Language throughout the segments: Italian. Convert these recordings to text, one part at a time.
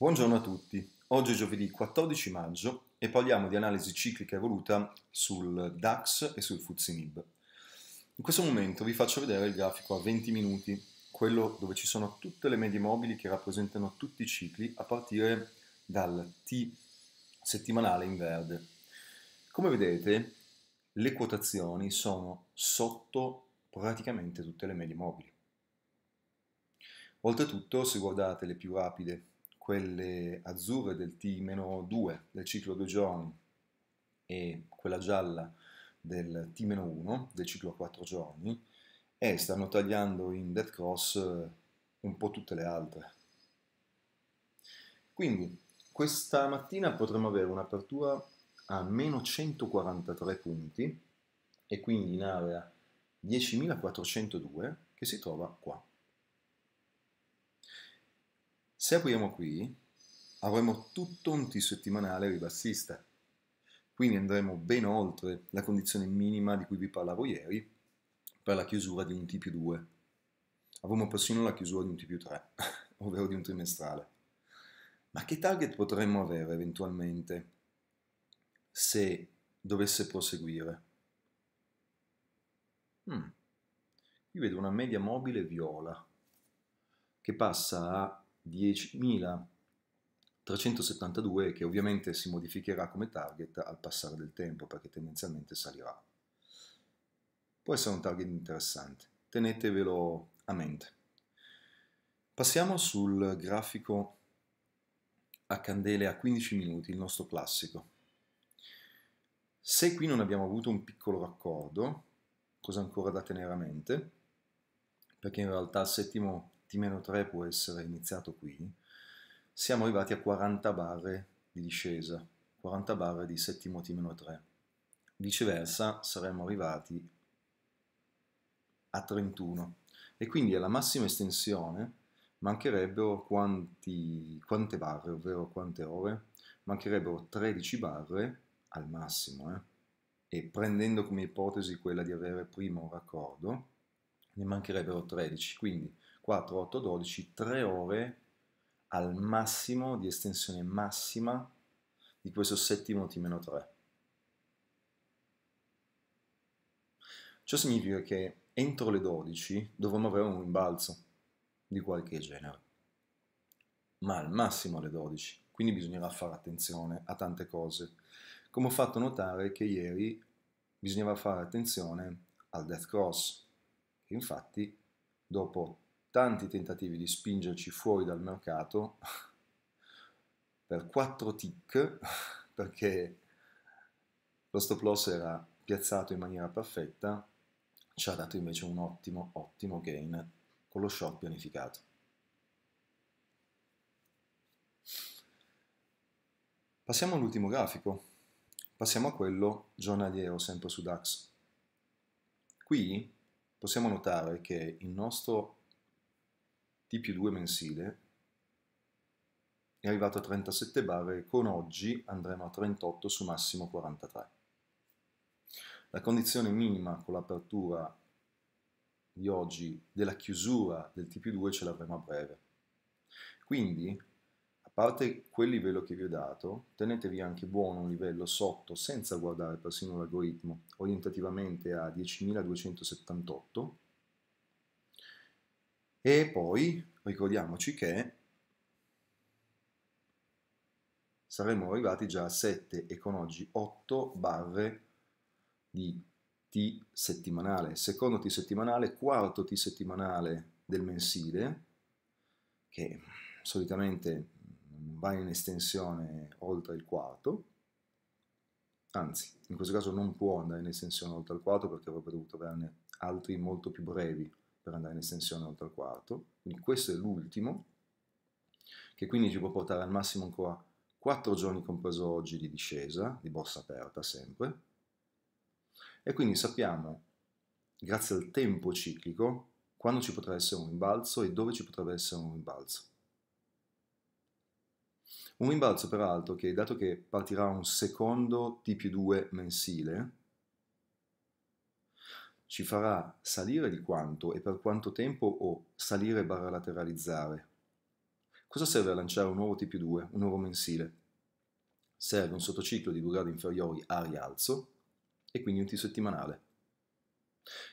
Buongiorno a tutti, oggi è giovedì 14 maggio e parliamo di analisi ciclica evoluta sul DAX e sul FTSE In questo momento vi faccio vedere il grafico a 20 minuti, quello dove ci sono tutte le medie mobili che rappresentano tutti i cicli a partire dal T settimanale in verde. Come vedete le quotazioni sono sotto praticamente tutte le medie mobili. Oltretutto, se guardate le più rapide quelle azzurre del T-2 del ciclo due giorni e quella gialla del T-1 del ciclo quattro giorni e stanno tagliando in dead cross eh, un po' tutte le altre. Quindi questa mattina potremmo avere un'apertura a meno 143 punti e quindi in area 10.402 che si trova qua. Se apriamo qui, avremo tutto un T settimanale ribassista. Quindi andremo ben oltre la condizione minima di cui vi parlavo ieri per la chiusura di un T più 2. Avremo persino la chiusura di un T più 3, ovvero di un trimestrale. Ma che target potremmo avere eventualmente se dovesse proseguire? Hmm. Qui vedo una media mobile viola che passa a 10.372 che ovviamente si modificherà come target al passare del tempo perché tendenzialmente salirà. Può essere un target interessante, tenetevelo a mente. Passiamo sul grafico a candele a 15 minuti, il nostro classico. Se qui non abbiamo avuto un piccolo raccordo, cosa ancora da tenere a mente, perché in realtà il settimo T-3 può essere iniziato qui, siamo arrivati a 40 barre di discesa, 40 barre di settimo T-3. Viceversa saremmo arrivati a 31 e quindi alla massima estensione mancherebbero quanti, quante barre, ovvero quante ore? Mancherebbero 13 barre al massimo eh? e prendendo come ipotesi quella di avere primo un raccordo ne mancherebbero 13, quindi 4, 8, 12, 3 ore al massimo di estensione massima di questo settimo T-3. Ciò significa che entro le 12 dovremmo avere un rimbalzo di qualche genere, ma al massimo alle 12, quindi bisognerà fare attenzione a tante cose. Come ho fatto notare che ieri bisognava fare attenzione al death cross, che infatti dopo tanti tentativi di spingerci fuori dal mercato per quattro tick perché lo stop loss era piazzato in maniera perfetta, ci ha dato invece un ottimo, ottimo gain con lo short pianificato. Passiamo all'ultimo grafico, passiamo a quello giornaliero sempre su DAX. Qui possiamo notare che il nostro T più 2 mensile, è arrivato a 37 barre, con oggi andremo a 38 su massimo 43. La condizione minima con l'apertura di oggi della chiusura del T più 2 ce l'avremo a breve. Quindi, a parte quel livello che vi ho dato, tenetevi anche buono un livello sotto senza guardare persino l'algoritmo, orientativamente a 10.278 e poi ricordiamoci che saremmo arrivati già a 7 e con oggi 8 barre di T settimanale, secondo T settimanale, quarto T settimanale del mensile, che solitamente non va in estensione oltre il quarto, anzi, in questo caso non può andare in estensione oltre il quarto perché avrebbe dovuto averne altri molto più brevi, per andare in estensione oltre al quarto, quindi questo è l'ultimo, che quindi ci può portare al massimo ancora 4 giorni compreso oggi di discesa, di borsa aperta sempre, e quindi sappiamo, grazie al tempo ciclico, quando ci potrà essere un rimbalzo e dove ci potrebbe essere un rimbalzo. Un rimbalzo peraltro che, dato che partirà un secondo T più 2 mensile, ci farà salire di quanto e per quanto tempo o salire barra lateralizzare. Cosa serve a lanciare un nuovo TP2, un nuovo mensile? Serve un sottociclo di due gradi inferiori a rialzo e quindi un T settimanale,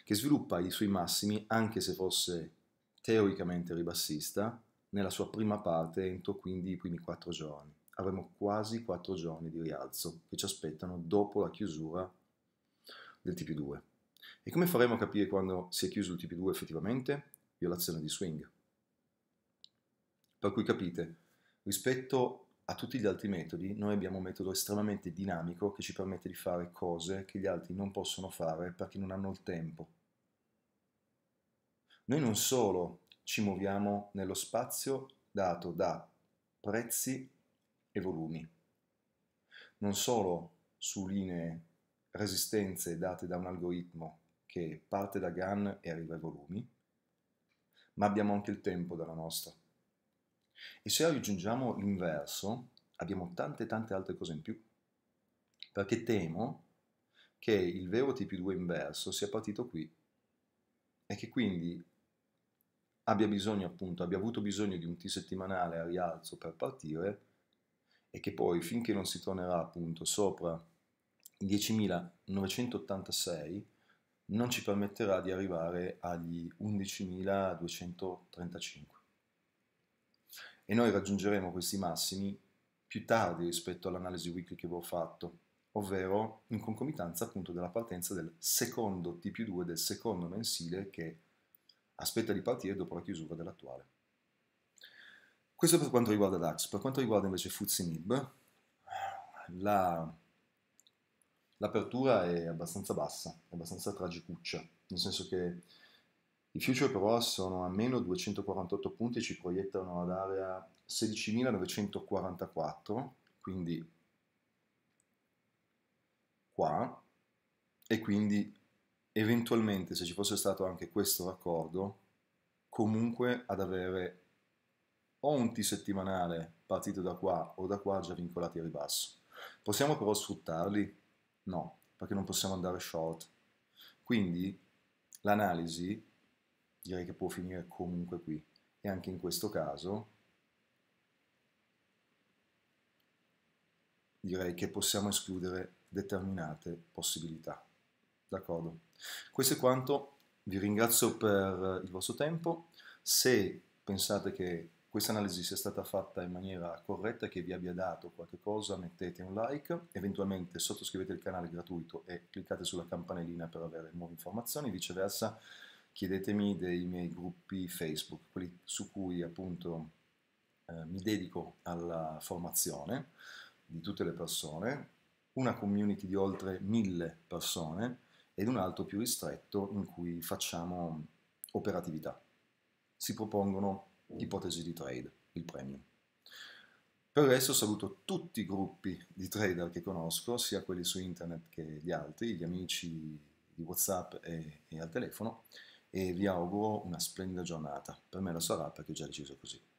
che sviluppa i suoi massimi anche se fosse teoricamente ribassista nella sua prima parte entro quindi i primi 4 giorni. Avremo quasi quattro giorni di rialzo che ci aspettano dopo la chiusura del TP2. E come faremo a capire quando si è chiuso il TP2 effettivamente? Violazione di swing. Per cui capite, rispetto a tutti gli altri metodi, noi abbiamo un metodo estremamente dinamico che ci permette di fare cose che gli altri non possono fare perché non hanno il tempo. Noi non solo ci muoviamo nello spazio dato da prezzi e volumi, non solo su linee resistenze date da un algoritmo che parte da GAN e arriva ai volumi, ma abbiamo anche il tempo dalla nostra. E se aggiungiamo l'inverso, abbiamo tante tante altre cose in più, perché temo che il vero T2 inverso sia partito qui e che quindi abbia bisogno appunto, abbia avuto bisogno di un T settimanale a rialzo per partire e che poi finché non si tornerà appunto sopra 10.986 non ci permetterà di arrivare agli 11.235. E noi raggiungeremo questi massimi più tardi rispetto all'analisi weekly che avevo fatto, ovvero in concomitanza appunto della partenza del secondo T2 del secondo mensile che aspetta di partire dopo la chiusura dell'attuale. Questo per quanto riguarda DAX. Per quanto riguarda invece FTSE MIB, la l'apertura è abbastanza bassa, è abbastanza tragicuccia, nel senso che i future però sono a meno 248 punti e ci proiettano ad area 16.944, quindi qua, e quindi eventualmente se ci fosse stato anche questo raccordo, comunque ad avere o un T settimanale partito da qua o da qua già vincolati a ribasso. Possiamo però sfruttarli No, perché non possiamo andare short. Quindi l'analisi direi che può finire comunque qui. E anche in questo caso direi che possiamo escludere determinate possibilità. D'accordo? Questo è quanto. Vi ringrazio per eh, il vostro tempo. Se pensate che questa analisi sia stata fatta in maniera corretta che vi abbia dato qualche cosa, mettete un like, eventualmente sottoscrivete il canale gratuito e cliccate sulla campanellina per avere nuove informazioni, viceversa chiedetemi dei miei gruppi Facebook, quelli su cui appunto eh, mi dedico alla formazione di tutte le persone, una community di oltre mille persone ed un altro più ristretto in cui facciamo operatività. Si propongono ipotesi di trade, il premium. Per il resto saluto tutti i gruppi di trader che conosco, sia quelli su internet che gli altri, gli amici di Whatsapp e, e al telefono, e vi auguro una splendida giornata. Per me lo sarà perché ho già deciso così.